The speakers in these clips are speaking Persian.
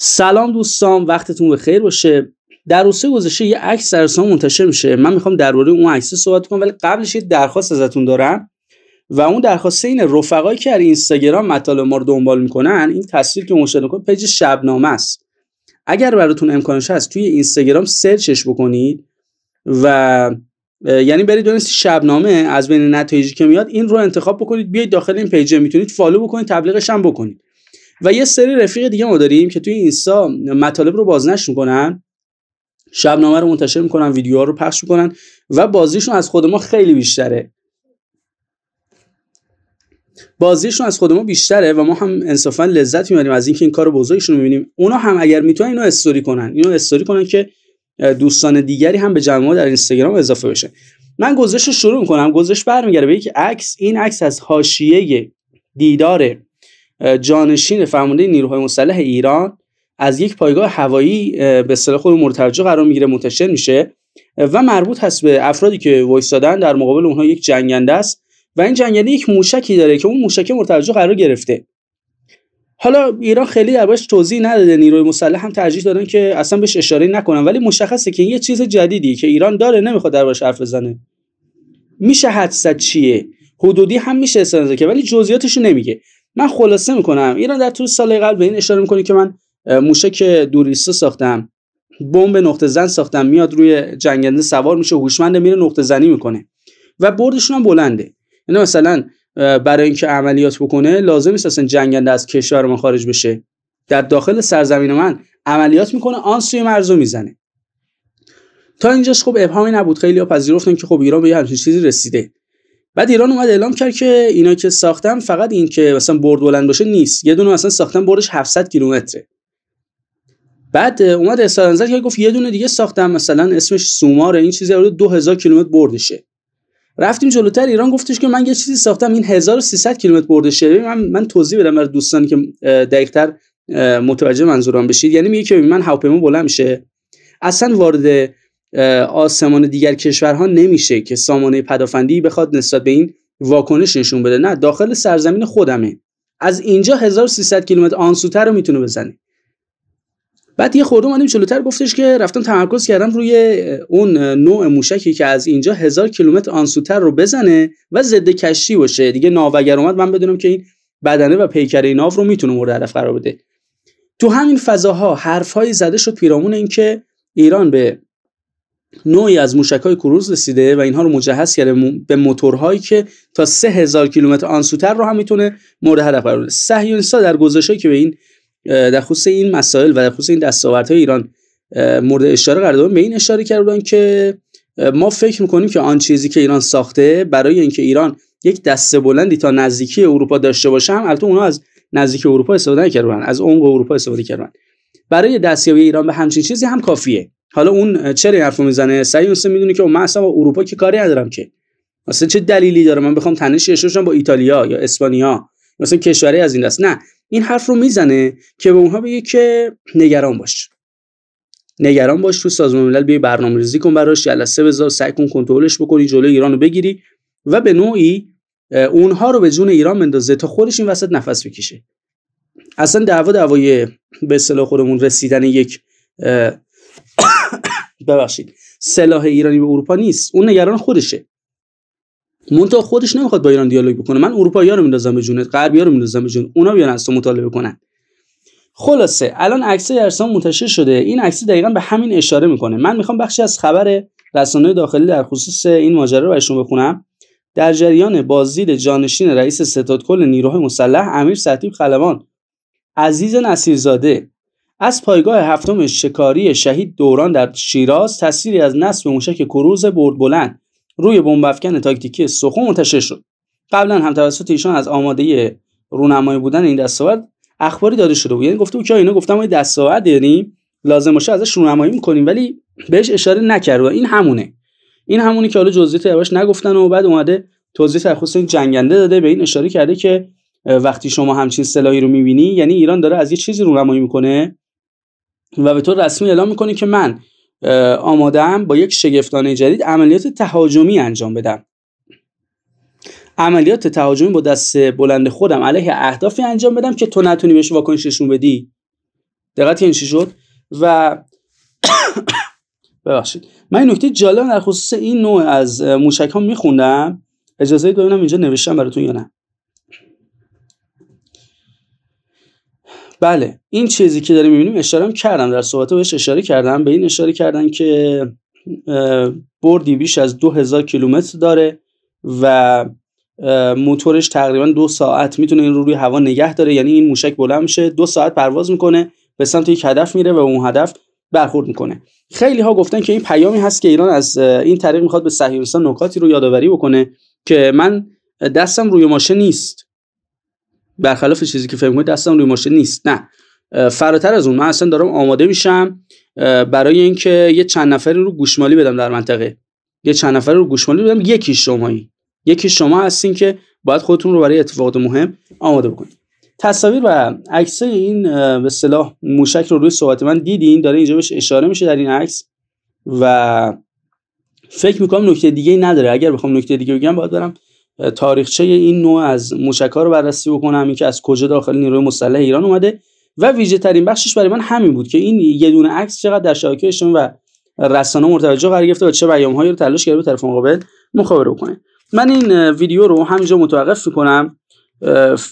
سلام دوستان وقتتون بخیر باشه در روزهای گذشته یه عکس در منتشر میشه من میخوام درباره اون عکس صحبت کنم ولی قبلش یه درخواست ازتون دارم و اون درخواست اینه رفقایی که از اینستاگرام مطالب ما رو دنبال میکنن این تصویر که مشاهده میکنید پیج شبنامه است اگر براتون امکانش هست توی اینستاگرام سرچش بکنید و یعنی برید دونستی شبنامه از بین نتایجی که میاد این رو انتخاب بکنید بیاید داخل این پیج میتونید فالو بکنید تبلیغش هم بکنید و یه سری رفیق دیگه ما داریم که توی اینستا مطالب رو بازنش میکنن شبنامه رو منتشر میکنن ویدیوها رو پخش میکنن و بازیشون از خود ما خیلی بیشتره بازیشون از خود ما بیشتره و ما هم انصافا لذت میبریم از اینکه این کار بزرگشون رو میبینیم اونا هم اگر میتونن اینو استوری کنن اینو استوری کنن که دوستان دیگری هم به جمع در اینستاگرام اضافه بشه من گزارش رو شروع میکنم گزارش برمیگرده به یک عکس این عکس از حاشیه دیدار جانشین فرمانده نیروهای مسلح ایران از یک پایگاه هوایی به اصطلاح خود مرتجع قرار میگیره منتشر میشه و مربوط هست به افرادی که وایستادن در مقابل اونها یک جنگنده است و این جنگنده یک موشکی داره که اون موشک مرتجع قرار گرفته حالا ایران خیلی دربارش توضیح نداده نیروی مسلح هم ترجیح دادن که اصلا بهش اشاره نکنن ولی مشخصه که این یه چیز جدیدی که ایران داره نمیخواد دربارش حرف بزنه میشه حدس چیه حدودی هم میشه استنزا که ولی جزئیاتش نمیگه من خلاصه میکنم ایران در طول سال قبل به این اشاره میکنه که من موشک دوریسته ساختم بمب نقطه زن ساختم میاد روی جنگنده سوار میشه هوشمند میره نقطه زنی میکنه و بردشون هم بلنده یعنی مثلا برای اینکه عملیات بکنه لازم نیست اصلا جنگنده از کشور ما خارج بشه در داخل سرزمین من عملیات میکنه آن سوی مرزو میزنه تا اینجاش خب ابهامی نبود خیلی ها پذیرفتن که خب ایران به همچین چیزی رسیده بعد ایران اومد اعلام کرد که اینا که ساختم فقط این که مثلا برد بلند باشه نیست یه دونه مثلا ساختن بردش 700 کیلومتره بعد اومد اظهار که گفت یه دونه دیگه ساختم مثلا اسمش سوماره این چیزی حدود 2000 کیلومتر بردشه رفتیم جلوتر ایران گفتش که من یه چیزی ساختم این 1300 کیلومتر بردشه من من توضیح بدم برای دوستانی که دقیقتر متوجه منظورم بشید یعنی میگه که من هواپیما بلند میشه اصلا وارد آسمان دیگر کشورها نمیشه که سامانه پدافندی بخواد نسبت به این واکنش نشون بده نه داخل سرزمین خودمه از اینجا 1300 کیلومتر آنسوتر رو میتونه بزنه بعد یه خورده اومدیم جلوتر گفتش که رفتم تمرکز کردم روی اون نوع موشکی که از اینجا 1000 کیلومتر آنسوتر رو بزنه و ضد کشتی باشه دیگه اگر اومد من بدونم که این بدنه و این ناو رو میتونه مورد هدف قرار بده تو همین فضاها حرفهایی زده شد پیرامون اینکه ایران به نوعی از های کروز رسیده و اینها رو مجهز کرده به موتورهایی که تا 3000 کیلومتر آنسوتر رو هم میتونه مورد هدف قرار بده صهیونیست‌ها در گزارشی که به این در خصوص این مسائل و در خصوص این دستاوردهای ایران مورد اشاره قرار به این اشاره کردن که ما فکر میکنیم که آن چیزی که ایران ساخته برای اینکه ایران یک دسته بلندی تا نزدیکی اروپا داشته باشه هم البته اونها از نزدیک اروپا استفاده نکردن از عمق اروپا استفاده کردن برای دستیابی ایران به همچین چیزی هم کافیه حالا اون چرا حرف حرفو میزنه سعی اون میدونه که من اصلا با اروپا که کاری ندارم که مثلا چه دلیلی داره من بخوام تنش اشوشم با ایتالیا یا اسپانیا مثلا کشوری از این دست نه این حرف رو میزنه که به اونها بگه که نگران باش نگران باش تو سازمان ملل بیای برنامه‌ریزی کن براش جلسه بذار سعی کن کنترلش بکنی جلوی ایرانو بگیری و به نوعی اونها رو به جون ایران بندازه تا خودش این وسط نفس بکشه اصلا دعوا دعوای به اصطلاح خودمون رسیدن یک ببخشید سلاح ایرانی به اروپا نیست اون نگران خودشه مونتا خودش نمیخواد با ایران دیالوگ بکنه من اروپایی‌ها رو میندازم به جونت غربی‌ها رو میندازم به جون اونا بیان از تو مطالبه کنن خلاصه الان عکس ارسان منتشر شده این عکس دقیقا به همین اشاره میکنه من میخوام بخشی از خبر رسانه داخلی در خصوص این ماجرا رو براتون بخونم در جریان بازدید جانشین رئیس ستاد کل نیروهای مسلح امیر سطیب خلبان عزیز نصیرزاده از پایگاه هفتم شکاری شهید دوران در شیراز تصویری از نصب موشک کروز برد بلند روی بمبافکن تاکتیکی سخون منتشر شد قبلا هم توسط ایشان از آماده رونمایی بودن این دستاورد اخباری داده شده بود یعنی گفته بود که اینا گفتم ما دستاورد داریم لازم باشه ازش رونمایی میکنیم ولی بهش اشاره نکرد این همونه این همونی که حالا جزئیات نگفتن و بعد اومده توضیح در خصوص این جنگنده داده به این اشاره کرده که وقتی شما همچین سلاحی رو می‌بینی یعنی ایران داره از یه چیزی رونمایی میکنه و به طور رسمی اعلام میکنه که من آمادم با یک شگفتانه جدید عملیات تهاجمی انجام بدم عملیات تهاجمی با دست بلند خودم علیه اهدافی انجام بدم که تو نتونی بهش واکنش نشون بدی دقت این چی شد و ببخشید من این نکته جالب در خصوص این نوع از موشک ها میخوندم اجازه ببینم اینجا نوشتم براتون یا نه بله این چیزی که داریم میبینیم اشاره کردم در صحبت بهش اشاره کردم به این اشاره کردن که بردی بیش از 2000 کیلومتر داره و موتورش تقریبا دو ساعت میتونه این رو روی هوا نگه داره یعنی این موشک بلند میشه دو ساعت پرواز میکنه به سمت یک هدف میره و اون هدف برخورد میکنه خیلی ها گفتن که این پیامی هست که ایران از این طریق میخواد به صهیونیستان نکاتی رو یادآوری بکنه که من دستم روی ماشه نیست برخلاف چیزی که فکر کنید دستم روی ماشین نیست نه فراتر از اون من اصلا دارم آماده میشم برای اینکه یه چند نفر رو گوشمالی بدم در منطقه یه چند نفر رو گوشمالی بدم یکی شمایی یکی شما هستین که باید خودتون رو برای اتفاقات مهم آماده بکنید تصاویر و عکس این به صلاح موشک رو روی صحبت من دیدین داره اینجا بهش اشاره میشه در این عکس و فکر میکنم نکته دیگه نداره اگر بخوام نکته دیگه بگم باید برم تاریخچه این نوع از موشک‌ها رو بررسی بکنم اینکه از کجا داخل نیروی مسلح ایران اومده و ویژه ترین بخشش برای من همین بود که این یه دونه عکس چقدر در شبکه و رسانه مرتوجه قرار گرفته و چه هایی رو تلاش کرده به طرف مقابل مخابره کنه من این ویدیو رو همینجا متوقف میکنم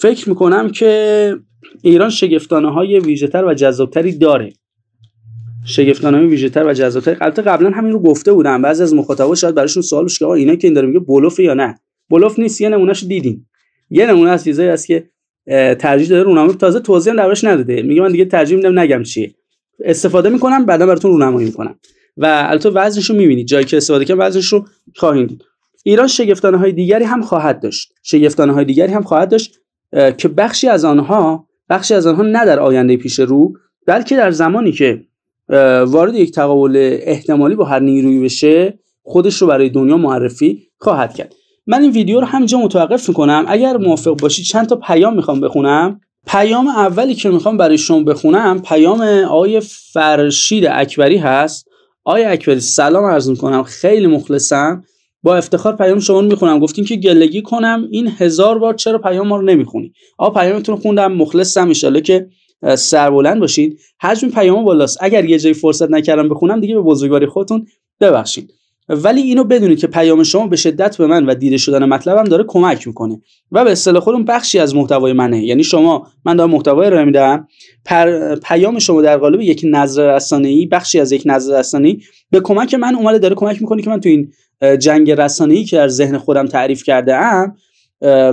فکر میکنم که ایران شگفتانه های تر و جذابتری داره شگفتانه های تر و جذابتری البته قبلا همین رو گفته بودم بعضی از مخاطبا شاید براشون سوال بشه که اینا که این داره میگه بلوف یا نه بلوف نیست یه نمونهش دیدیم یه نمونه از چیزایی است که ترجیح داده رونمایی تازه توضیح درش نداده میگه من دیگه ترجیح میدم نگم چیه استفاده میکنم بعدا براتون رونمایی میکنم و البته وزنش رو میبینید جایی که استفاده کنم وزنش رو خواهید دید ایران شگفتانه های دیگری هم خواهد داشت شگفتانه های دیگری هم خواهد داشت که بخشی از آنها بخشی از آنها نه در آینده پیش رو بلکه در زمانی که وارد یک تقابل احتمالی با هر نیرویی بشه خودش رو برای دنیا معرفی خواهد کرد من این ویدیو رو همینجا متوقف میکنم اگر موافق باشید چند تا پیام میخوام بخونم پیام اولی که میخوام برای شما بخونم پیام آقای فرشید اکبری هست آقای اکبری سلام عرض میکنم خیلی مخلصم با افتخار پیام شما رو میخونم گفتین که گلگی کنم این هزار بار چرا پیام ما رو نمیخونی آقا پیامتون رو خوندم مخلصم انشالله که سربلند باشید حجم پیام بالاست اگر یه جایی فرصت نکردم بخونم دیگه به بزرگواری خودتون ببخشید ولی اینو بدونید که پیام شما به شدت به من و دیده شدن مطلبم داره کمک میکنه و به اصطلاح خودم بخشی از محتوای منه یعنی شما من دارم محتوای رو میدم پر... پیام شما در قالب یک نظر ای بخشی از یک نظر رسانه‌ای به کمک من اومده داره کمک میکنه که من تو این جنگ ای که در ذهن خودم تعریف کرده ام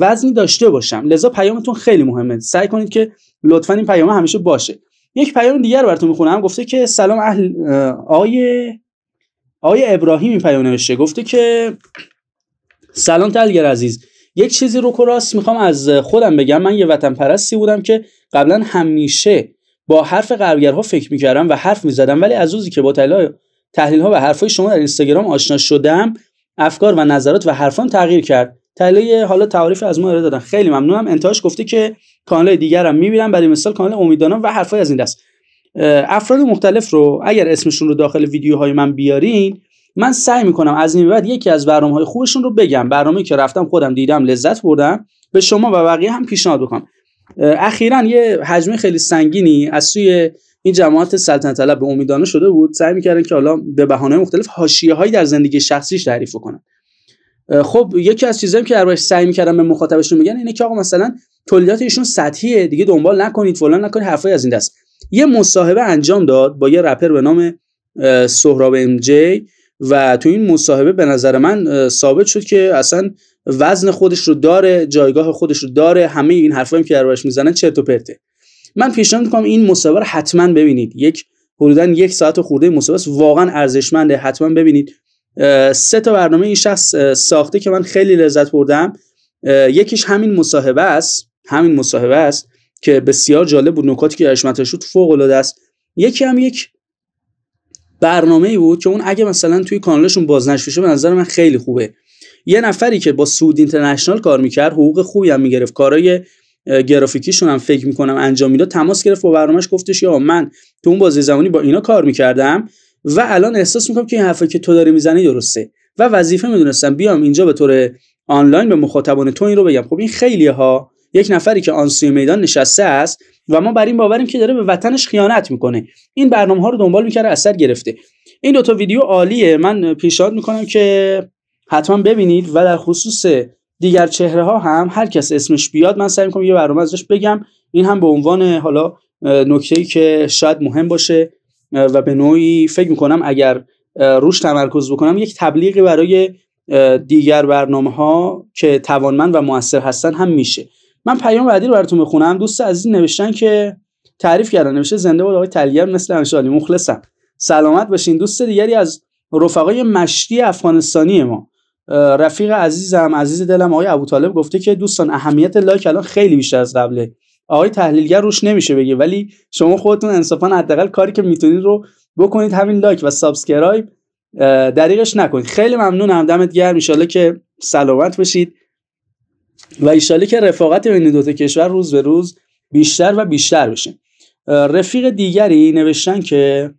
وزنی داشته باشم لذا پیامتون خیلی مهمه سعی کنید که لطفا این پیام همیشه باشه یک پیام دیگر براتون میخونم گفته که سلام اهل آیه آقای ابراهیمی این پیام نوشته گفته که سلام تلگر عزیز یک چیزی رو راست میخوام از خودم بگم من یه وطن پرستی بودم که قبلا همیشه با حرف غربگرها فکر میکردم و حرف میزدم ولی از روزی که با تحلیل ها و حرفهای شما در اینستاگرام آشنا شدم افکار و نظرات و حرفان تغییر کرد تحلیل حالا تعاریف از ما ارائه دادن خیلی ممنونم انتهاش گفته که کانال دیگرم میبینم برای مثال کانال امیدانا و حرفای از این دست افراد مختلف رو اگر اسمشون رو داخل ویدیوهای من بیارین من سعی میکنم از این بعد یکی از برنامه های خوبشون رو بگم برنامه که رفتم خودم دیدم لذت بردم به شما و بقیه هم پیشنهاد بکنم اخیرا یه حجم خیلی سنگینی از سوی این جماعت سلطنت طلب به امیدانه شده بود سعی میکردن که حالا به بهانه مختلف حاشیه هایی در زندگی شخصیش تعریف کنن خب یکی از چیزایی که دربارش سعی میکردم به مخاطبشون میگن اینه که آقا مثلا تولیدات ایشون سطحیه دیگه دنبال نکنید فلان نکنید حرفای از این دست یه مصاحبه انجام داد با یه رپر به نام سهراب ام جی و تو این مصاحبه به نظر من ثابت شد که اصلا وزن خودش رو داره جایگاه خودش رو داره همه این حرفایی که دربارش میزنن چرت و پرته من پیشنهاد میکنم این مصاحبه رو حتما ببینید یک حدودا یک ساعت و خورده مصاحبه واقعا ارزشمنده حتما ببینید سه تا برنامه این شخص ساخته که من خیلی لذت بردم یکیش همین مصاحبه است همین مصاحبه است که بسیار جالب بود نکاتی که مطرح شد فوق العاده است یکی هم یک برنامه ای بود که اون اگه مثلا توی کانالشون بازنش بشه به نظر من خیلی خوبه یه نفری که با سود اینترنشنال کار میکرد حقوق خوبی هم میگرفت کارای گرافیکیشون هم فکر میکنم انجام میداد تماس گرفت با برنامهش گفتش یا من تو اون بازی زمانی با اینا کار میکردم و الان احساس میکنم که این حرفی که تو داری میزنی درسته و وظیفه میدونستم بیام اینجا به طور آنلاین به مخاطبان تو این رو بگم خب این خیلی ها یک نفری که آن سوی میدان نشسته است و ما بر این باوریم که داره به وطنش خیانت میکنه این برنامه ها رو دنبال میکرده اثر گرفته این دوتا ویدیو عالیه من پیشنهاد میکنم که حتما ببینید و در خصوص دیگر چهره ها هم هر کس اسمش بیاد من سعی میکنم یه برنامه ازش بگم این هم به عنوان حالا نکته ای که شاید مهم باشه و به نوعی فکر میکنم اگر روش تمرکز بکنم یک تبلیغی برای دیگر برنامه ها که توانمند و موثر هستن هم میشه من پیام بعدی رو براتون بخونم دوست عزیز نوشتن که تعریف کردن نوشته زنده بود آقای تلیر مثل انشالی مخلصم سلامت باشین دوست دیگری از رفقای مشتی افغانستانی ما رفیق عزیزم عزیز دلم آقای ابوطالب گفته که دوستان اهمیت لایک الان خیلی بیشتر از قبله آقای تحلیلگر روش نمیشه بگه ولی شما خودتون انصافا حداقل کاری که میتونید رو بکنید همین لایک و سابسکرایب دریغش نکنید خیلی ممنونم دمت گرم ان که سلامت باشید و ایشاله که رفاقت بین دوتا کشور روز به روز بیشتر و بیشتر بشه رفیق دیگری نوشتن که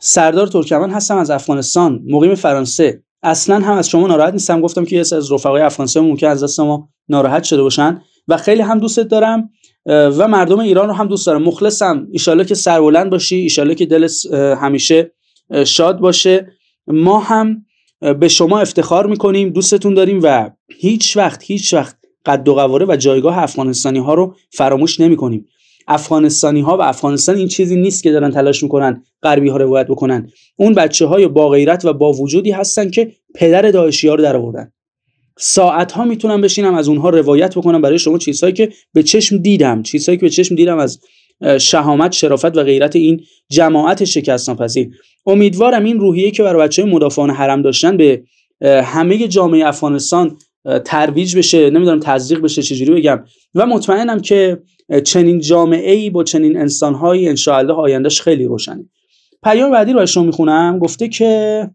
سردار ترکمن هستم از افغانستان مقیم فرانسه اصلا هم از شما ناراحت نیستم گفتم که یه از رفقای افغانستان ممکن از دست ما ناراحت شده باشن و خیلی هم دوستت دارم و مردم ایران رو هم دوست دارم مخلصم ایشالله که سربلند باشی ایشالله که دل همیشه شاد باشه ما هم به شما افتخار میکنیم دوستتون داریم و هیچ وقت هیچ وقت قد و قواره و جایگاه افغانستانی ها رو فراموش نمیکنیم افغانستانی ها و افغانستان این چیزی نیست که دارن تلاش میکنن غربی ها روایت بکنن اون بچه های با غیرت و با وجودی هستن که پدر داعشی ها رو در آوردن ساعت ها میتونم بشینم از اونها روایت بکنم برای شما چیزهایی که به چشم دیدم چیزهایی که به چشم دیدم از شهامت شرافت و غیرت این جماعت شکست امیدوارم این روحیه که برای بچه مدافعان حرم داشتن به همه جامعه افغانستان ترویج بشه نمیدونم تزریق بشه چجوری بگم و مطمئنم که چنین جامعه ای با چنین انسان هایی انشاءالله آیندهش خیلی روشنه پیام بعدی رو شما میخونم گفته که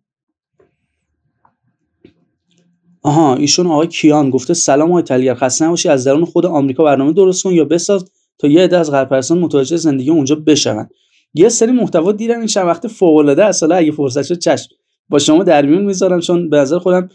آها ایشون آقای کیان گفته سلام آقای تلگر خسته نباشی از درون خود آمریکا برنامه درست کن یا بساز تا یه عده از غربپرستان متوجه زندگی اونجا بشون یه سری محتوا دیدن این چند وقت فوق العاده است اگه فرصت شد چشم با شما در میون میذارم چون به نظر خودم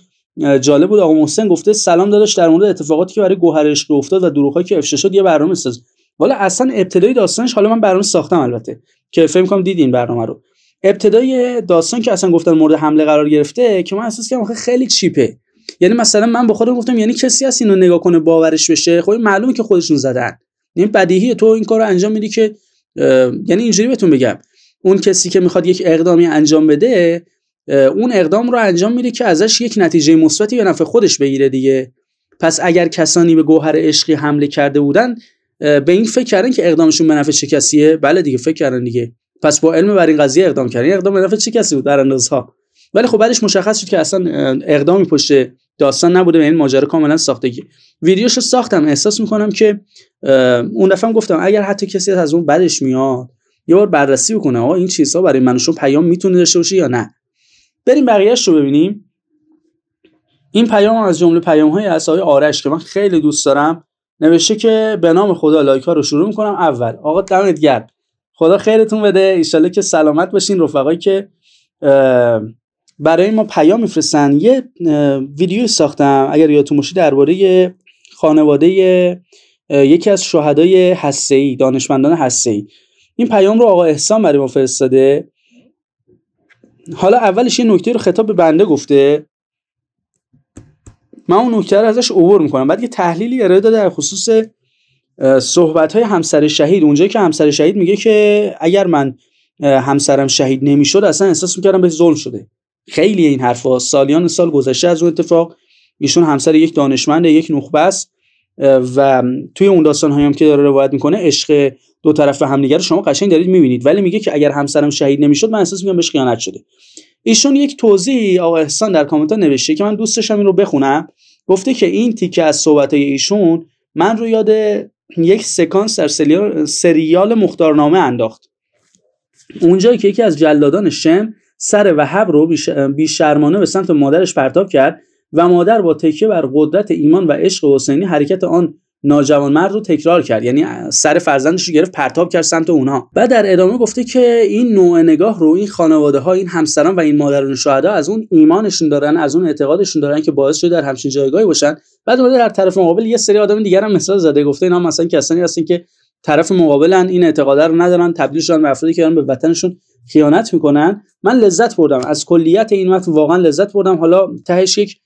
جالب بود آقا محسن گفته سلام داداش در مورد اتفاقاتی که برای گوهرش عشق افتاد و دروغهایی که افشا شد یه برنامه ساز والا اصلا ابتدای داستانش حالا من برنامه ساختم البته که فکر کنم دیدین برنامه رو ابتدای داستان که اصلا گفتن مورد حمله قرار گرفته که من احساس کردم خیلی چیپه یعنی مثلا من به خودم گفتم یعنی کسی هست اینو نگاه کنه باورش بشه خب معلومه که خودشون زدن این یعنی بدیهی تو این کار رو انجام میدی که یعنی اینجوری بهتون بگم اون کسی که میخواد یک اقدامی انجام بده اون اقدام رو انجام میده که ازش یک نتیجه مثبتی به نفع خودش بگیره دیگه پس اگر کسانی به گوهر عشقی حمله کرده بودن به این فکر کردن که اقدامشون به نفع چه کسیه بله دیگه فکر کردن دیگه پس با علم بر این قضیه اقدام کردن اقدام به نفع چه کسی بود در اندازها ولی خب بعدش مشخص شد که اصلا اقدامی پشت داستان نبوده به این ماجرا کاملا ساختگی ویدیوشو ساختم احساس میکنم که اون دفعه گفتم اگر حتی کسی از اون بدش میاد یه بار بررسی بکنه آقا این چیزها برای من پیام میتونه داشته باشه یا نه بریم بقیهش رو ببینیم این پیام از جمله پیام های اسای آرش که من خیلی دوست دارم نوشته که به نام خدا لایک ها رو شروع میکنم اول آقا دمت گرم خدا خیرتون بده ایشالله که سلامت باشین رفقایی که برای ما پیام میفرستن یه ویدیوی ساختم اگر یادتون باشه درباره خانواده یکی از شهدای هسته‌ای دانشمندان هسته‌ای این پیام رو آقا احسان برای ما فرستاده حالا اولش یه نکته رو خطاب به بنده گفته من اون نکته رو ازش عبور میکنم بعد یه تحلیلی ارائه داده در خصوص صحبت های همسر شهید اونجایی که همسر شهید میگه که اگر من همسرم شهید نمیشد اصلا احساس میکردم به ظلم شده خیلی این حرفا سالیان سال گذشته از اون اتفاق ایشون همسر یک دانشمند یک نخبه است و توی اون داستان هم که داره روایت میکنه عشق دو طرف همدیگه رو شما قشنگ دارید میبینید ولی میگه که اگر همسرم شهید نمیشد من احساس میکنم بهش خیانت شده ایشون یک توضیح آقا احسان در کامنت نوشته که من دوستش هم این رو بخونم گفته که این تیکه از صحبت ایشون من رو یاد یک سکانس در سریال, سریال مختارنامه انداخت اونجایی که یکی از جلادان شم سر وهب رو شرمانه به سمت مادرش پرتاب کرد و مادر با تکیه بر قدرت ایمان و عشق حسینی حرکت آن ناجوان مرد رو تکرار کرد یعنی سر فرزندش رو گرفت پرتاب کرد سمت اونها و در ادامه گفته که این نوع نگاه رو این خانواده ها این همسران و این مادران شهدا از اون ایمانشون دارن از اون اعتقادشون دارن که باعث شده در همچین جایگاهی باشن بعد اومده در طرف مقابل یه سری آدم دیگر هم مثال زده گفته اینا مثلا کسانی هستن که طرف مقابلن این اعتقاد رو ندارن تبدیل شدن به به وطنشون خیانت میکنن من لذت بردم از کلیت این متن واقعا لذت بردم حالا تهش یک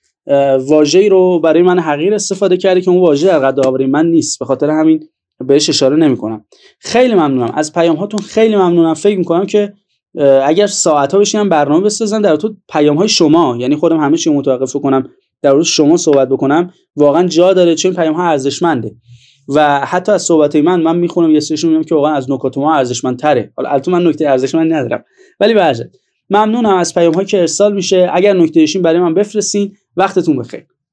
واژه‌ای رو برای من حقیر استفاده کرده که اون واژه در آوری من نیست به خاطر همین بهش اشاره نمیکنم خیلی ممنونم از پیام هاتون خیلی ممنونم فکر میکنم که اگر ساعت ها بشینم برنامه بسازم در تو پیام های شما یعنی خودم همه چی متوقف کنم در روز شما صحبت بکنم واقعا جا داره چون پیام ها ارزشمنده و حتی از صحبت من من میخونم یه سریشون میگم که واقعا از نکات ما تره حالا البته من نکته من ندارم ولی به ممنونم از پیام هایی که ارسال میشه اگر نکته برای من بفرستین وقتتون بخیر